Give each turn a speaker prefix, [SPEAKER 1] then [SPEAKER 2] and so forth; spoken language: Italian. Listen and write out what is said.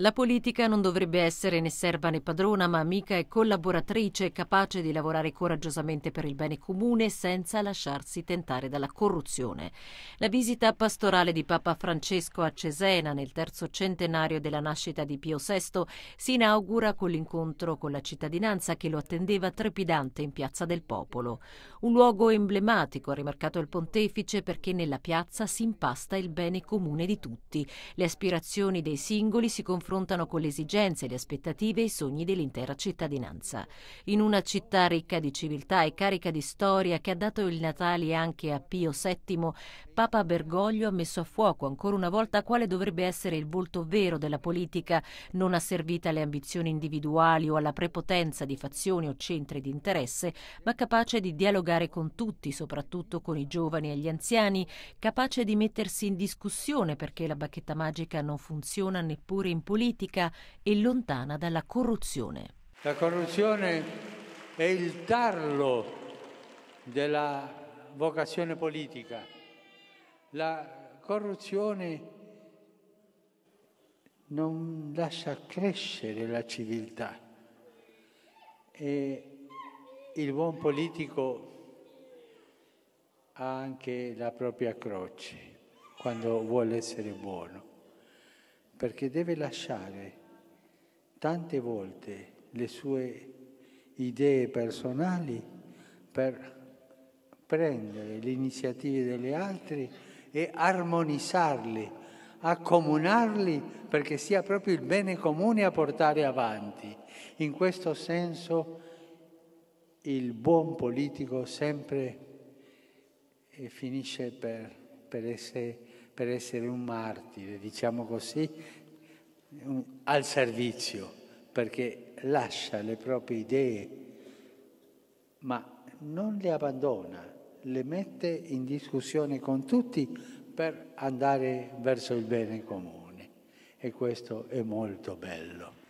[SPEAKER 1] La politica non dovrebbe essere né serva né padrona, ma amica e collaboratrice capace di lavorare coraggiosamente per il bene comune senza lasciarsi tentare dalla corruzione. La visita pastorale di Papa Francesco a Cesena nel terzo centenario della nascita di Pio VI si inaugura con l'incontro con la cittadinanza che lo attendeva trepidante in Piazza del Popolo. Un luogo emblematico, ha rimarcato il pontefice, perché nella piazza si impasta il bene comune di tutti. Le aspirazioni dei singoli si confrontano confrontano con le esigenze, le aspettative e i sogni dell'intera cittadinanza. In una città ricca di civiltà e carica di storia che ha dato il Natale anche a Pio VII, Papa Bergoglio ha messo a fuoco ancora una volta quale dovrebbe essere il volto vero della politica, non asservita alle ambizioni individuali o alla prepotenza di fazioni o centri di interesse, ma capace di dialogare con tutti, soprattutto con i giovani e gli anziani, capace di mettersi in discussione perché la bacchetta magica non funziona neppure in politica politica e lontana dalla corruzione.
[SPEAKER 2] La corruzione è il tarlo della vocazione politica. La corruzione non lascia crescere la civiltà e il buon politico ha anche la propria croce quando vuole essere buono perché deve lasciare tante volte le sue idee personali per prendere le iniziative degli altri e armonizzarle, accomunarli perché sia proprio il bene comune a portare avanti. In questo senso il buon politico sempre eh, finisce per, per essere per essere un martire, diciamo così, al servizio, perché lascia le proprie idee, ma non le abbandona, le mette in discussione con tutti per andare verso il bene comune. E questo è molto bello.